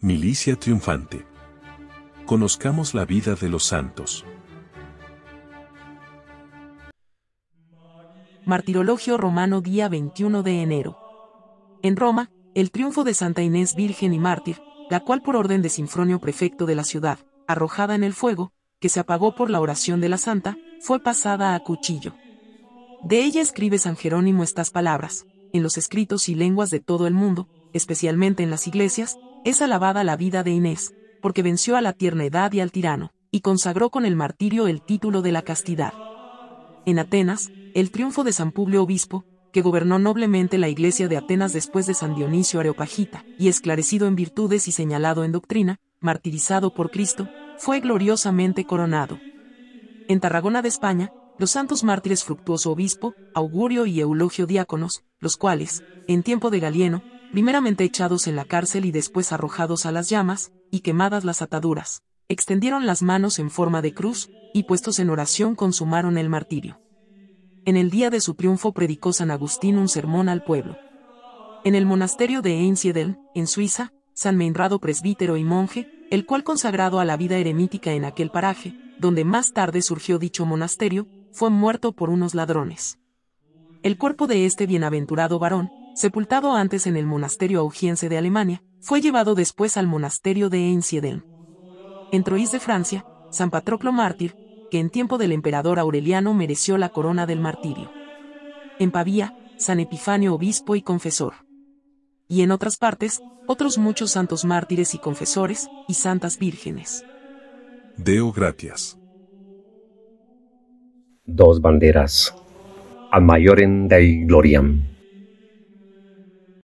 Milicia triunfante. Conozcamos la vida de los santos. Martirologio romano día 21 de enero. En Roma, el triunfo de Santa Inés Virgen y Mártir, la cual por orden de Sinfronio prefecto de la ciudad, arrojada en el fuego, que se apagó por la oración de la santa, fue pasada a cuchillo. De ella escribe San Jerónimo estas palabras, en los escritos y lenguas de todo el mundo, especialmente en las iglesias, es alabada la vida de Inés, porque venció a la tierna edad y al tirano, y consagró con el martirio el título de la castidad. En Atenas, el triunfo de San Publio Obispo, que gobernó noblemente la iglesia de Atenas después de San Dionisio Areopagita, y esclarecido en virtudes y señalado en doctrina, martirizado por Cristo, fue gloriosamente coronado. En Tarragona de España, los santos mártires Fructuoso Obispo, Augurio y Eulogio Diáconos, los cuales, en tiempo de Galieno, primeramente echados en la cárcel y después arrojados a las llamas, y quemadas las ataduras, extendieron las manos en forma de cruz, y puestos en oración consumaron el martirio. En el día de su triunfo predicó San Agustín un sermón al pueblo. En el monasterio de Einsiedeln, en Suiza, San Meinrado presbítero y monje, el cual consagrado a la vida eremítica en aquel paraje, donde más tarde surgió dicho monasterio, fue muerto por unos ladrones. El cuerpo de este bienaventurado varón, sepultado antes en el monasterio augiense de Alemania, fue llevado después al monasterio de Einsiedeln. En Troyes de Francia, San Patroclo mártir, que en tiempo del emperador Aureliano mereció la corona del martirio. En Pavía, San Epifanio obispo y confesor. Y en otras partes, otros muchos santos mártires y confesores, y santas vírgenes. Deo gratias. Dos banderas. A maioren dei gloriam.